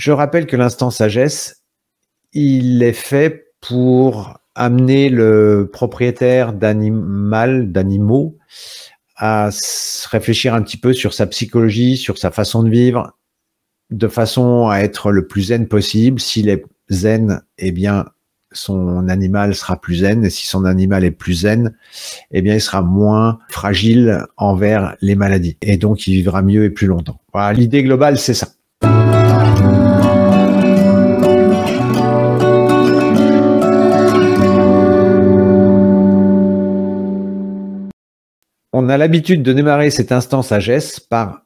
Je rappelle que l'instant sagesse, il est fait pour amener le propriétaire d'animal, d'animaux, à réfléchir un petit peu sur sa psychologie, sur sa façon de vivre, de façon à être le plus zen possible. S'il est zen, eh bien, son animal sera plus zen. Et si son animal est plus zen, eh bien, il sera moins fragile envers les maladies. Et donc, il vivra mieux et plus longtemps. L'idée globale, c'est ça. on a l'habitude de démarrer cet instant sagesse par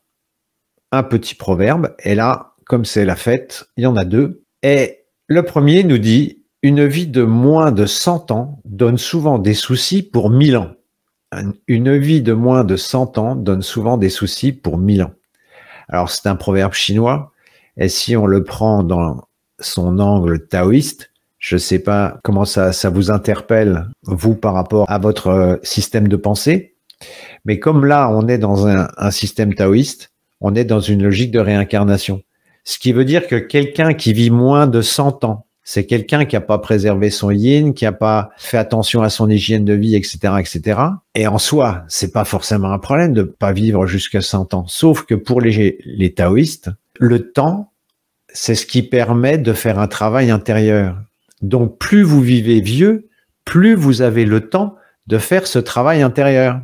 un petit proverbe. Et là, comme c'est la fête, il y en a deux. Et le premier nous dit Une vie de moins de 100 ans donne souvent des soucis pour 1000 ans. Une vie de moins de 100 ans donne souvent des soucis pour 1000 ans. Alors, c'est un proverbe chinois. Et si on le prend dans son angle taoïste, je ne sais pas comment ça vous interpelle, vous, par rapport à votre euh, système de pensée, mais comme là, on est dans un, système taoïste, on est dans une logique de réincarnation. Ce qui veut dire que quelqu'un qui vit moins de 100 ans, c'est quelqu'un qui n'a pas préservé son yin, qui n'a pas fait attention à son hygiène de vie, etc., etc. Et en soi, c'est pas forcément un problème de pas vivre jusqu'à 100 ans. Sauf que pour les taoïstes, le temps, c'est ce qui permet de faire un travail intérieur. Donc, plus vous vivez vieux, plus vous avez le temps de faire ce travail intérieur.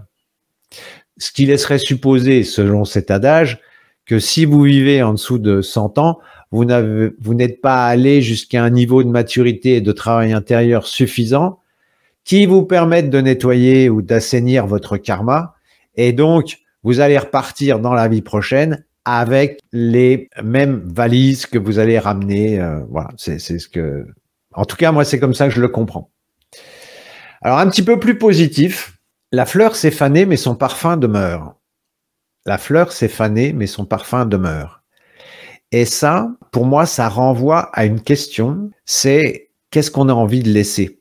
Ce qui laisserait supposer, selon cet adage, que si vous vivez en dessous de 100 ans, vous n'êtes pas allé jusqu'à un niveau de maturité et de travail intérieur suffisant qui vous permette de nettoyer ou d'assainir votre karma. Et donc, vous allez repartir dans la vie prochaine avec les mêmes valises que vous allez ramener. Euh, voilà, c'est ce que... En tout cas, moi, c'est comme ça que je le comprends. Alors, un petit peu plus positif, la fleur s'est fanée, mais son parfum demeure. La fleur s'est fanée, mais son parfum demeure. Et ça, pour moi, ça renvoie à une question, c'est qu'est-ce qu'on a envie de laisser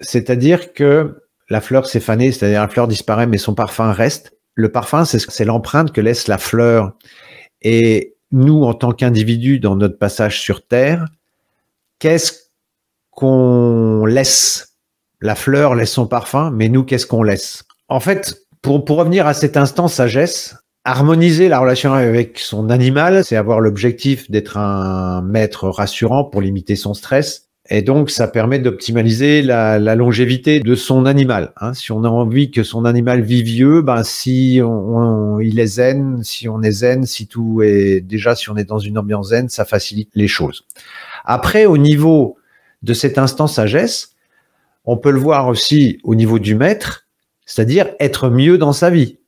C'est-à-dire que la fleur s'est fanée, c'est-à-dire la fleur disparaît, mais son parfum reste. Le parfum, c'est l'empreinte que laisse la fleur. Et nous, en tant qu'individus, dans notre passage sur Terre, qu'est-ce qu'on laisse la fleur laisse son parfum, mais nous, qu'est-ce qu'on laisse En fait, pour, pour revenir à cet instant sagesse, harmoniser la relation avec son animal, c'est avoir l'objectif d'être un maître rassurant pour limiter son stress. Et donc, ça permet d'optimaliser la, longévité de son animal. Hein. Si on a envie que son animal vive vieux, ben si on, on, il est zen, si on est zen, si tout est déjà si on est dans une ambiance zen, ça facilite les choses. Après, au niveau de cet instant sagesse, on peut le voir aussi au niveau du maître, c'est-à-dire être mieux dans sa vie.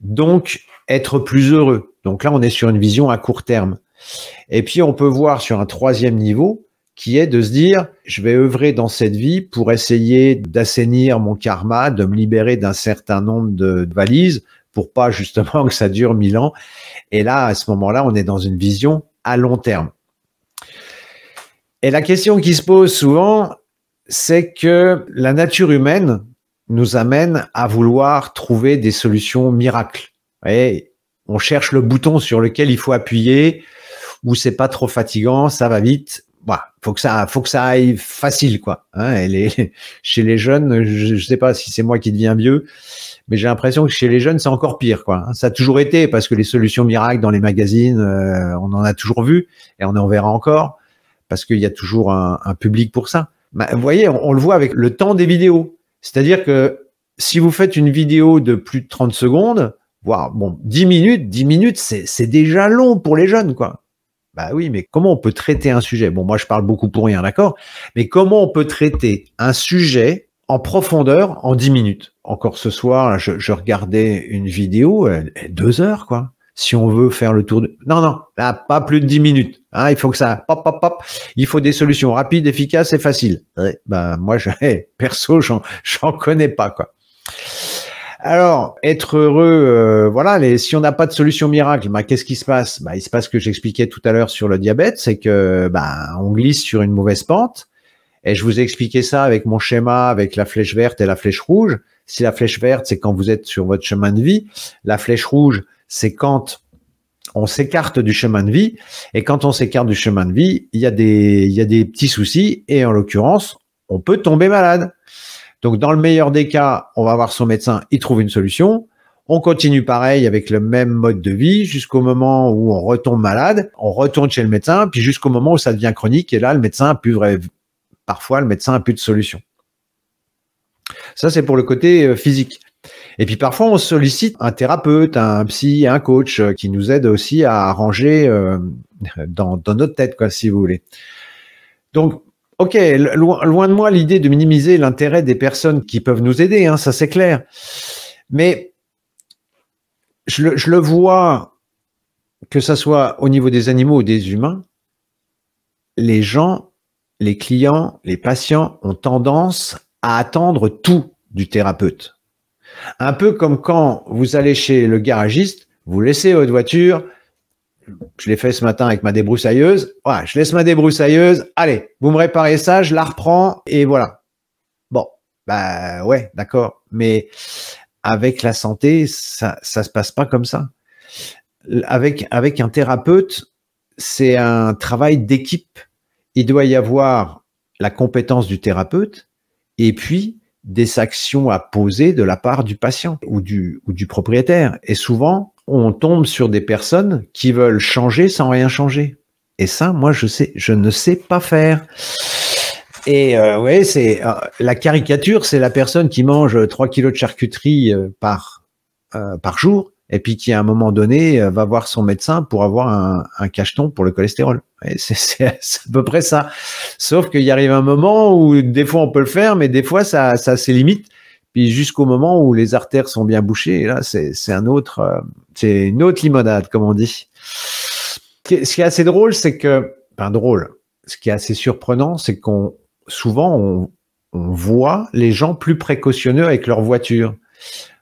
Donc, être plus heureux. Donc là, on est sur une vision à court terme. Et puis, on peut voir sur un troisième niveau qui est de se dire, je vais œuvrer dans cette vie pour essayer d'assainir mon karma, de me libérer d'un certain nombre de valises pour pas justement que ça dure mille ans. Et là, à ce moment-là, on est dans une vision à long terme. Et la question qui se pose souvent, c'est que la nature humaine nous amène à vouloir trouver des solutions miracles. on cherche le bouton sur lequel il faut appuyer, où c'est pas trop fatigant, ça va vite. Voilà, bah, faut que ça, faut que ça aille facile, quoi. Hein. chez les jeunes, je, ne sais pas si c'est moi qui deviens vieux, mais j'ai l'impression que chez les jeunes, c'est encore pire, quoi. Hein. Ça a toujours été parce que les solutions miracles dans les magazines, euh, on en a toujours vu et on en verra encore parce qu'il y a toujours un public pour ça. Bah, vous voyez, on, le voit avec le temps des vidéos. C'est-à-dire que si vous faites une vidéo de plus de 30 secondes, voire bon, 10 minutes, 10 minutes, c'est déjà long pour les jeunes, quoi. Bah oui, mais comment on peut traiter un sujet Bon, moi, je parle beaucoup pour rien, d'accord Mais comment on peut traiter un sujet en profondeur en 10 minutes Encore ce soir, je, regardais une vidéo, deux heures, quoi si on veut faire le tour de... Non, non, pas plus de 10 minutes. Hein, il faut que ça... Pop, pop, pop. Il faut des solutions rapides, efficaces et faciles. Ouais, ben, moi, je, n'en perso, j'en connais pas. quoi. Alors, être heureux, euh, voilà, les, si on n'a pas de solution miracle, ben qu'est-ce qui se passe bah, Il se passe ce que j'expliquais tout à l'heure sur le diabète, c'est que ben on glisse sur une mauvaise pente. Et je vous ai expliqué ça avec mon schéma, avec la flèche verte et la flèche rouge. Si la flèche verte, c'est quand vous êtes sur votre chemin de vie, la flèche rouge, c'est quand on s'écarte du chemin de vie. Et quand on s'écarte du chemin de vie, il y, a des, il y a des petits soucis. Et en l'occurrence, on peut tomber malade. Donc, dans le meilleur des cas, on va voir son médecin, il trouve une solution. On continue pareil avec le même mode de vie jusqu'au moment où on retombe malade, on retourne chez le médecin, puis jusqu'au moment où ça devient chronique. Et là, le médecin a plus, parfois, le médecin a plus de solution. Ça, c'est pour le côté euh, physique. Et puis parfois, on sollicite un thérapeute, un psy, un coach euh, qui nous aide aussi à ranger euh, dans, notre tête, quoi, si vous voulez. Donc, ok, loin, de moi l'idée de minimiser l'intérêt des personnes qui peuvent nous aider, hein, ça c'est clair. Mais je le, je le vois, que ce soit au niveau des animaux ou des humains, les gens, les clients, les patients ont tendance à attendre tout du thérapeute. Un peu comme quand vous allez chez le garagiste, vous laissez votre voiture, je l'ai fait ce matin avec ma débroussailleuse, je laisse ma débroussailleuse, allez, vous me réparez ça, je la reprends, et voilà. Bon, bah ouais, d'accord, mais avec la santé, ça ne se passe pas comme ça. Avec, avec un thérapeute, c'est un travail d'équipe. Il doit y avoir la compétence du thérapeute et puis des actions à poser de la part du patient ou du, ou du propriétaire. Et souvent, on tombe sur des personnes qui veulent changer sans rien changer. Et ça, moi, je sais, je ne sais pas faire. Et euh, ouais, c'est euh, la caricature, c'est la personne qui mange 3 kilos de charcuterie euh, par euh, par jour et puis qui à un moment donné euh, va voir son médecin pour avoir un, cacheton pour le cholestérol. C'est à peu près ça. Sauf qu'il arrive un moment où des fois on peut le faire, mais des fois ça, ça ses Puis jusqu'au moment où les artères sont bien bouchées, là c'est un autre, euh, c'est une autre limonade comme on dit. Ce qui est assez drôle, c'est que, enfin drôle, ce qui est assez surprenant, c'est qu'on souvent on voit les gens plus précautionneux avec leur voiture.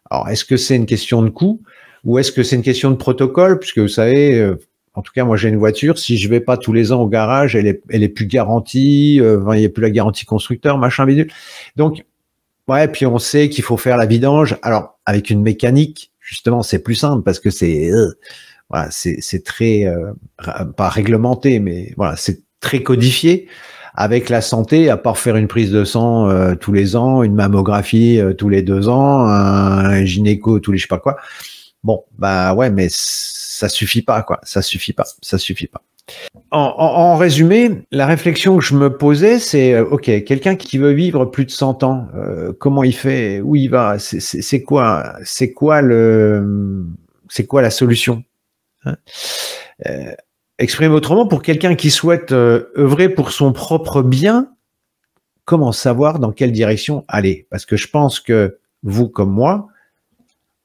Alors est-ce que c'est une question de coût ou est-ce que c'est une question de protocole Puisque vous savez, euh, en tout cas, moi j'ai une voiture, si je vais pas tous les ans au garage, elle est, elle est plus garantie, euh, il n'y a plus la garantie constructeur, machin bidule. Donc, ouais, puis on sait qu'il faut faire la vidange. Alors, avec une mécanique, justement, c'est plus simple parce que c'est euh, voilà, c'est très pas réglementé, mais voilà, c'est très codifié. Avec la santé, à part faire une prise de sang tous les ans, une mammographie tous les deux ans, un, un gynéco tous les je sais pas quoi, Bon, bah ouais, mais ça suffit pas, quoi. Ça suffit pas. Ça suffit pas. En, résumé, la réflexion que je me posais, c'est euh, ok, quelqu'un qui veut vivre plus de 100 ans, euh, comment il fait, où il va, c'est quoi, c'est quoi le, c'est quoi la solution hein euh, Exprime autrement, pour quelqu'un qui souhaite œuvrer pour son propre bien, comment savoir dans quelle direction aller Parce que je pense que vous comme moi,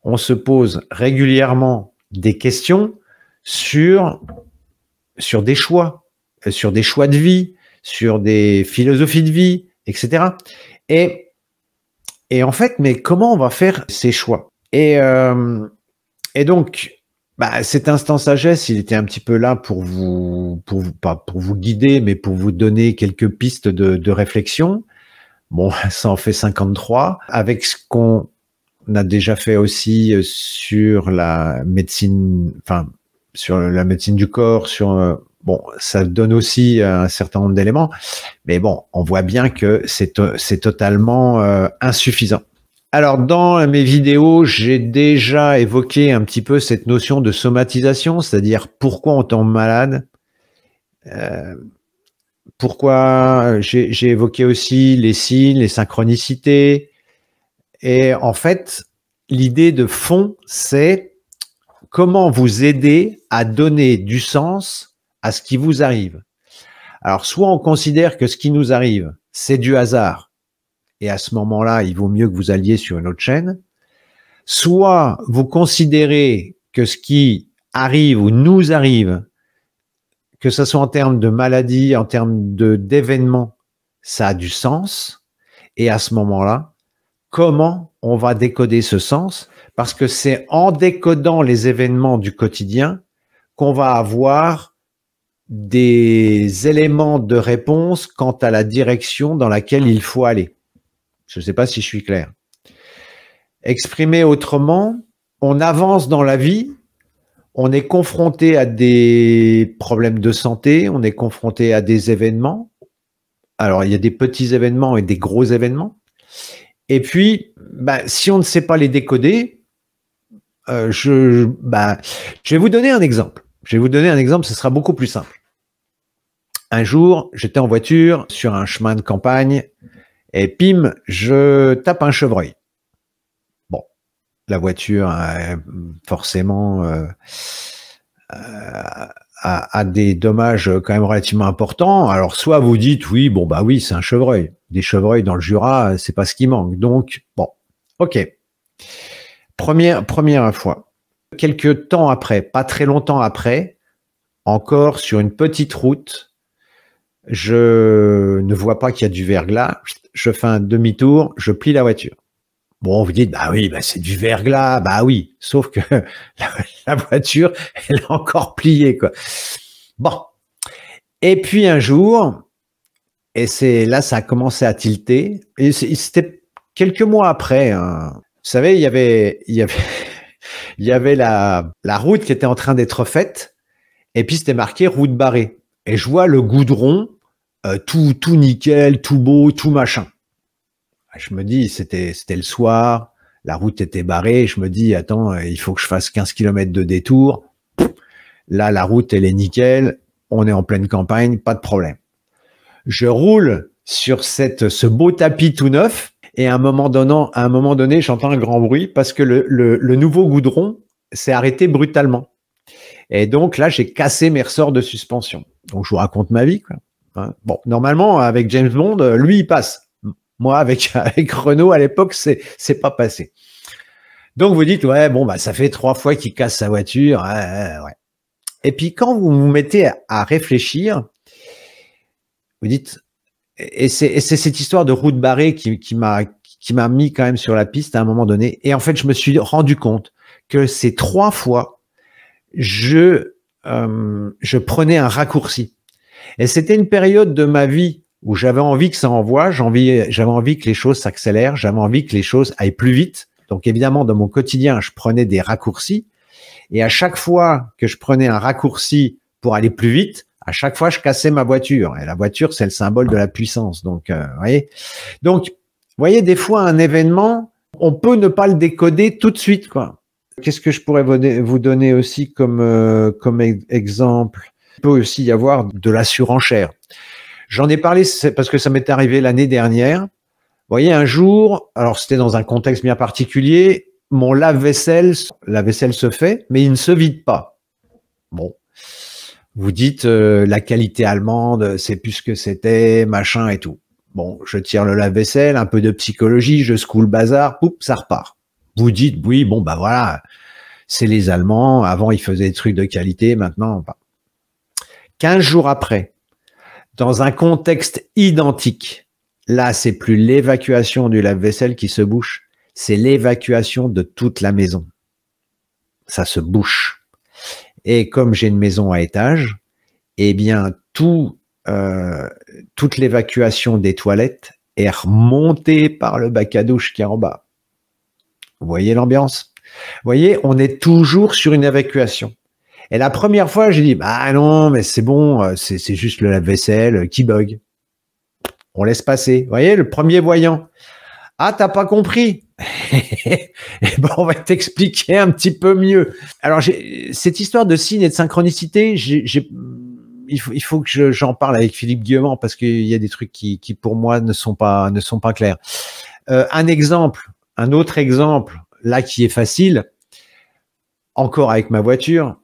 on se pose régulièrement des questions sur, sur des choix, euh, sur des choix de vie, sur des philosophies de vie, etc. Et, et en fait, mais comment on va faire ces choix et, euh, et donc, bah, cet instant sagesse, il était un petit peu là pour vous, pour pas pour vous guider, mais pour vous donner quelques pistes de, de réflexion. Bon, ça en fait 53. Avec ce qu'on on a déjà fait aussi euh, sur la médecine, enfin, sur la médecine du corps, sur euh, bon, ça donne aussi euh, un certain nombre d'éléments, mais bon, on voit bien que c'est, totalement insuffisant. Alors, dans mes vidéos, j'ai déjà évoqué un petit peu cette notion de somatisation, c'est-à-dire pourquoi on tombe malade. pourquoi j'ai évoqué aussi les signes, les synchronicités, et en fait, l'idée de fond, c'est comment vous aider à donner du sens à ce qui vous arrive. Alors, soit on considère que ce qui nous arrive, c'est du hasard, et à ce moment-là, il vaut mieux que vous alliez sur une autre chaîne, soit vous considérez que ce qui arrive ou nous arrive, que ce soit en termes de maladie, en termes d'événements, ça a du sens, et à ce moment-là, comment on va décoder ce sens, parce que c'est en décodant les événements du quotidien qu'on va avoir des éléments de réponse quant à la direction dans laquelle il faut aller. Je ne sais pas si je suis clair. Exprimé autrement, on avance dans la vie, on est confronté à des problèmes de santé, on est confronté à des événements. Alors, il y a des petits événements et des gros événements. Et puis, bah, si on ne sait pas les décoder, euh, bah, je, vais vous donner un exemple. Je vais vous donner un exemple, ce sera beaucoup plus simple. Un jour, j'étais en voiture sur un chemin de campagne et pim, je tape un chevreuil. Bon, la voiture, euh, forcément, euh, à, des dommages euh, quand même relativement importants. Alors soit vous dites oui, bon bah oui, c'est un chevreuil. Des chevreuils dans le Jura, euh, c'est pas ce qui manque. Donc bon, ok. Première première fois. Quelques temps après, pas très longtemps après, encore sur une petite route, je ne vois pas qu'il y a du verglas. Je fais un demi-tour, je plie la voiture. Bon, vous dites, bah oui, bah, c'est du verglas, bah oui, sauf que la, voiture, elle est encore pliée, quoi. Bon. Et puis un jour, et c'est là, ça a commencé à tilter, et c'était quelques mois après, hein. vous savez, il y avait, il y avait, il y avait la, route qui était en train d'être faite, et puis c'était marqué route barrée. Et je vois le goudron, euh, tout, tout nickel, tout beau, tout machin. Ah, je me dis, c'était, c'était le soir, la route était barrée, je me dis, attends, euh, il faut que je fasse 15 km de détour. Là, la route, elle est nickel, on est en pleine campagne, pas de problème. Je roule sur cette, ce beau tapis tout neuf, et à un moment donné, donné, j'entends un grand bruit parce que le, nouveau goudron s'est arrêté brutalement. Et donc là, j'ai cassé mes ressorts de suspension. Donc je vous raconte ma vie. Quoi. Hein. bon, normalement, avec James Bond, euh, lui, il passe. Moi, avec, avec Renault, à l'époque, c'est, c'est pas passé. Donc, vous dites, ouais, bon, bah, ça fait trois fois qu'il casse sa voiture. Et puis, quand vous vous mettez à réfléchir, vous dites, et c'est, c'est cette histoire de route barrée qui, qui m'a, qui m'a mis quand même sur la piste à un moment donné. Et en fait, je me suis rendu compte que ces trois fois, je, euh, je prenais un raccourci. Et c'était une période de ma vie où j'avais envie que ça envoie, j'avais envie que les choses s'accélèrent, j'avais envie que les choses aillent plus vite. Donc évidemment, dans mon quotidien, je prenais des raccourcis. Et à chaque fois que je prenais un raccourci pour aller plus vite, à chaque fois, je cassais ma voiture. Et la voiture, c'est le symbole de la puissance. Donc, euh, vous voyez. Donc, voyez, des fois, un événement, on peut ne pas le décoder tout de suite, Qu'est-ce que je pourrais vous donner aussi comme, euh, comme e-, exemple Il peut aussi y avoir de la surenchère. J'en ai parlé parce que ça m'est arrivé l'année dernière. Vous voyez, un jour, alors c'était dans un contexte bien particulier, mon lave-vaisselle, la vaisselle se fait, mais il ne se vide pas. Bon. Vous dites euh, la qualité allemande, c'est plus ce que c'était, machin et tout. Bon, je tire le lave-vaisselle, un peu de psychologie, je secoue le bazar, poup, ça repart. Vous dites oui, bon bah voilà, c'est les Allemands, avant ils faisaient des trucs de qualité, maintenant pas. jours après, dans un contexte identique. Là, c'est plus l'évacuation du lave-vaisselle qui se bouche, c'est l'évacuation de toute la maison. Ça se bouche. Et comme j'ai une maison à étage, eh bien, euh, toute l'évacuation des toilettes est remontée par le bac à douche qui est en bas. Vous voyez l'ambiance Vous voyez, on est toujours sur une évacuation. Et la première fois, j'ai dit, bah non, mais c'est bon, euh, c'est juste le lave-vaisselle euh, qui bug. On laisse passer. Vous voyez, le premier voyant. Ah, t'as pas compris et eh ben, on va t'expliquer un petit peu mieux. Alors, cette histoire de signes et de synchronicité, il, faut, il, faut, que j'en parle avec Philippe Guillemant parce qu'il y a des trucs qui, qui, pour moi, ne sont pas, ne sont pas clairs. Euh, un exemple, un autre exemple, là qui est facile, encore avec ma voiture,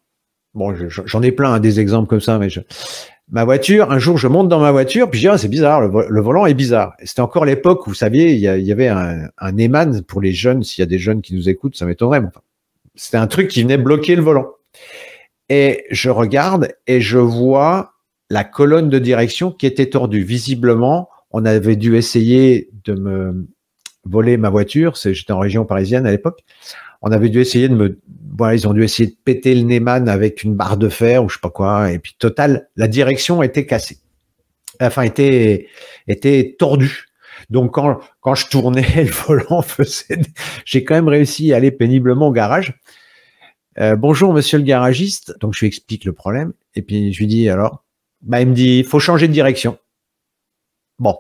bon, j'en ai plein hein, des exemples comme ça, mais ma voiture, un jour je monte dans ma voiture, puis je dis, ah, c'est bizarre, le, volant est bizarre. C'était encore l'époque où, vous saviez, il y, avait un, éman pour les jeunes, s'il y a des jeunes qui nous écoutent, ça m'étonnerait, enfin, c'était un truc qui venait bloquer le volant. Et je regarde et je vois la colonne de direction qui était tordue. Visiblement, on avait dû essayer de me voler ma voiture, j'étais en région parisienne à l'époque, on avait dû essayer de me, ils ont dû essayer de péter le Neyman avec une barre de fer ou je sais pas quoi. Et puis total, la direction était cassée, enfin était était tordue. Donc quand je tournais, le volant faisait, j'ai quand même réussi à aller péniblement au garage. Euh, bonjour monsieur le garagiste. Donc je lui explique le problème et puis je lui dis alors, bah il me dit il faut changer de direction. Bon,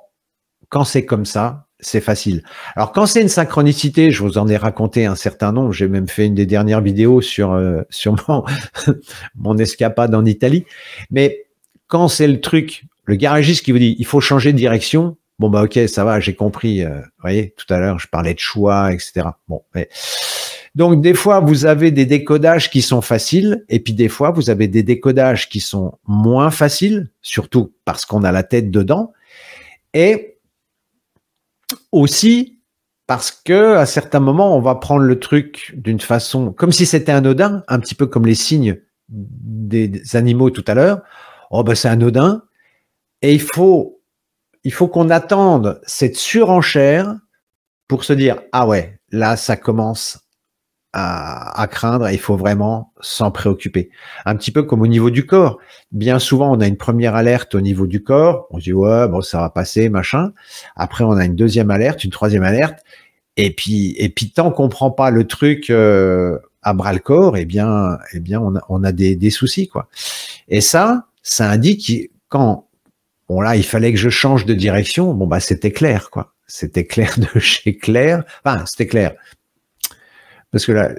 quand c'est comme ça, c'est facile. Alors quand c'est une synchronicité, je vous en ai raconté un certain nombre, j'ai même fait une des dernières vidéos sur, euh, mon, escapade en Italie, mais quand c'est le truc, le garagiste qui vous dit il faut changer de direction, bon bah ok, ça va, j'ai compris, euh, vous voyez, tout à l'heure je parlais de choix, etc. Bon, Donc des fois, vous avez des décodages qui sont faciles, et puis des fois, vous avez des décodages qui sont moins faciles, surtout parce qu'on a la tête dedans. Et aussi parce que à certains moments, on va prendre le truc d'une façon comme si c'était anodin, un petit peu comme les signes des animaux tout à l'heure. Oh ben c'est anodin. Et il faut, il faut qu'on attende cette surenchère pour se dire ah ouais, là ça commence à, craindre il faut vraiment s'en préoccuper. Un petit peu comme au niveau du corps. Bien souvent, on a une première alerte au niveau du corps. On se dit, ouais, bon, ça va passer, machin. Après, on a une deuxième alerte, une troisième alerte. Et puis, et puis tant qu'on prend pas le truc euh, à bras le corps, eh bien, eh bien, on a, des, soucis, quoi. Et ça, ça indique quand, bon là, il fallait que je change de direction. Bon bah, c'était clair, quoi. C'était clair de chez clair. Enfin, c'était clair. Parce que là,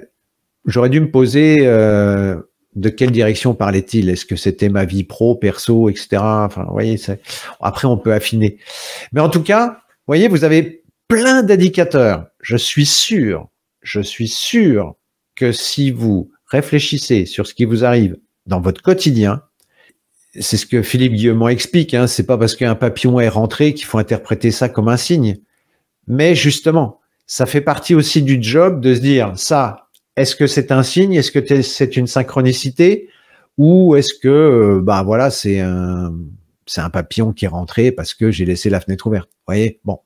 j'aurais dû me poser euh, de quelle direction parlait-il Est-ce que c'était ma vie pro, perso, etc. Enfin, vous voyez, après, on peut affiner. Mais en tout cas, vous voyez, vous avez plein d'indicateurs. Je suis sûr, je suis sûr que si vous réfléchissez sur ce qui vous arrive dans votre quotidien, c'est ce que Philippe Guillemont explique, hein, c'est pas parce qu'un papillon est rentré qu'il faut interpréter ça comme un signe. Mais justement, ça fait partie aussi du job de se dire ça, est-ce que c'est un signe, est-ce que c'est une synchronicité, ou est-ce que euh, bah voilà c'est un c'est un papillon qui est rentré parce que j'ai laissé la fenêtre ouverte. Vous voyez, bon.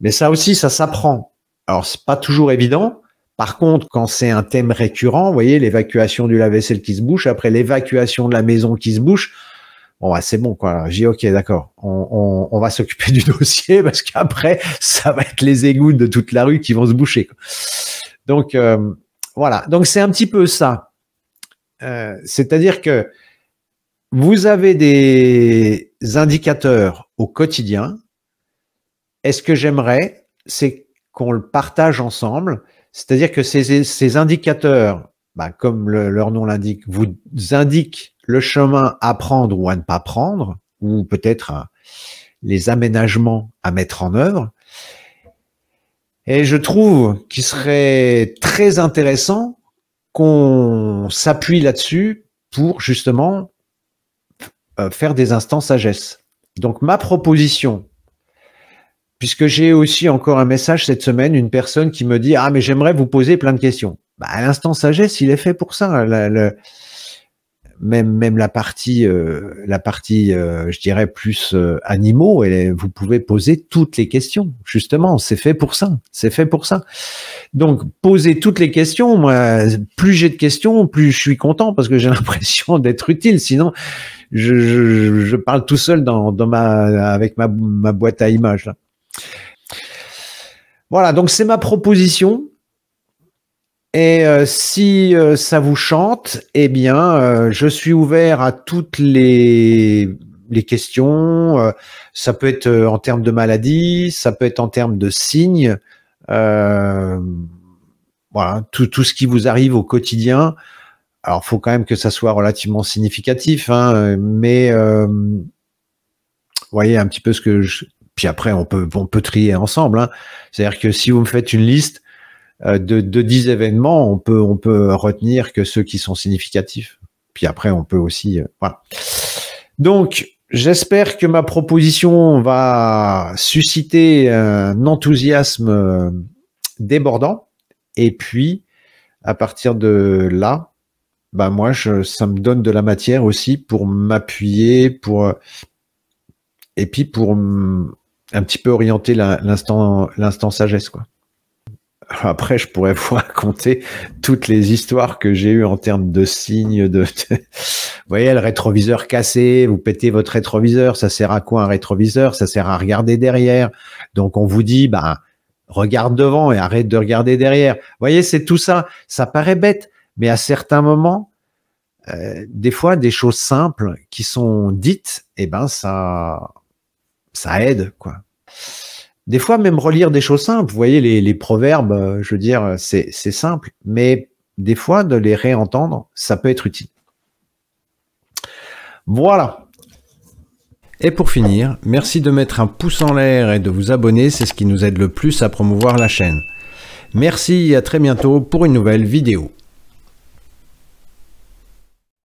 Mais ça aussi, ça s'apprend. Alors c'est pas toujours évident. Par contre, quand c'est un thème récurrent, vous voyez l'évacuation du lave-vaisselle qui se bouche, après l'évacuation de la maison qui se bouche, c'est bon, quoi. J'ai ok, d'accord. On, va s'occuper du dossier parce qu'après, ça va être les égouts de toute la rue qui vont se boucher. Donc euh, voilà. Donc c'est un petit peu ça. Euh, c'est-à-dire que vous avez des indicateurs au quotidien. est ce que j'aimerais, c'est qu'on le partage ensemble. C'est-à-dire que ces, ces indicateurs bah, comme leur nom l'indique, vous indique le chemin à prendre ou à ne pas prendre, ou peut-être euh, les aménagements à mettre en œuvre. Et je trouve qu'il serait très intéressant qu'on s'appuie là-dessus pour justement euh, faire des instants sagesse. Donc ma proposition, puisque j'ai aussi encore un message cette semaine, une personne qui me dit ⁇ Ah mais j'aimerais vous poser plein de questions ⁇ bah, à l'instant sagesse, il est fait pour ça. même, même la partie, euh, la partie euh, je dirais, plus euh, animaux, vous pouvez poser toutes les questions. Justement, c'est fait pour ça. C'est fait pour ça. Donc, poser toutes les questions, moi, plus j'ai de questions, plus je suis content parce que j'ai l'impression d'être utile. Sinon, je, parle tout seul dans, ma, avec ma, boîte à images. Voilà, donc c'est ma proposition. Et euh, si euh, ça vous chante, eh bien, euh, je suis ouvert à toutes les, les questions. ça peut être en termes de maladie, ça peut être en termes de signes. voilà, tout, tout ce qui vous arrive au quotidien. Alors, faut quand même que ça soit relativement significatif, hein, mais vous voyez un petit peu ce que je... Puis après, on peut, on peut trier ensemble. Hein. C'est-à-dire que si vous me faites une liste, euh, de, de 10 événements, on peut, on peut retenir que ceux qui sont significatifs. Puis après, on peut aussi. Euh, voilà. Donc, j'espère que ma proposition va susciter un enthousiasme euh, débordant. Et puis, à partir de là, bah moi, je, ça me donne de la matière aussi pour m'appuyer, pour et puis pour un petit peu orienter l'instant, l'instant sagesse, quoi. Après, je pourrais vous raconter toutes les histoires que j'ai eues en termes de signes. De... vous voyez, le rétroviseur cassé, vous pétez votre rétroviseur, ça sert à quoi un rétroviseur Ça sert à regarder derrière. Donc, on vous dit, bah, regarde devant et arrête de regarder derrière. Vous voyez, c'est tout ça. Ça paraît bête, mais à certains moments, euh, des fois, des choses simples qui sont dites, eh ben, ça, ça aide, quoi. Des fois, même relire des choses simples. Vous voyez, les, proverbes, euh, je veux dire, euh, c'est simple, mais des fois, de les réentendre, ça peut être utile. Voilà. Et pour finir, merci de mettre un pouce en l'air et de vous abonner, c'est ce qui nous aide le plus à promouvoir la chaîne. Merci et à très bientôt pour une nouvelle vidéo.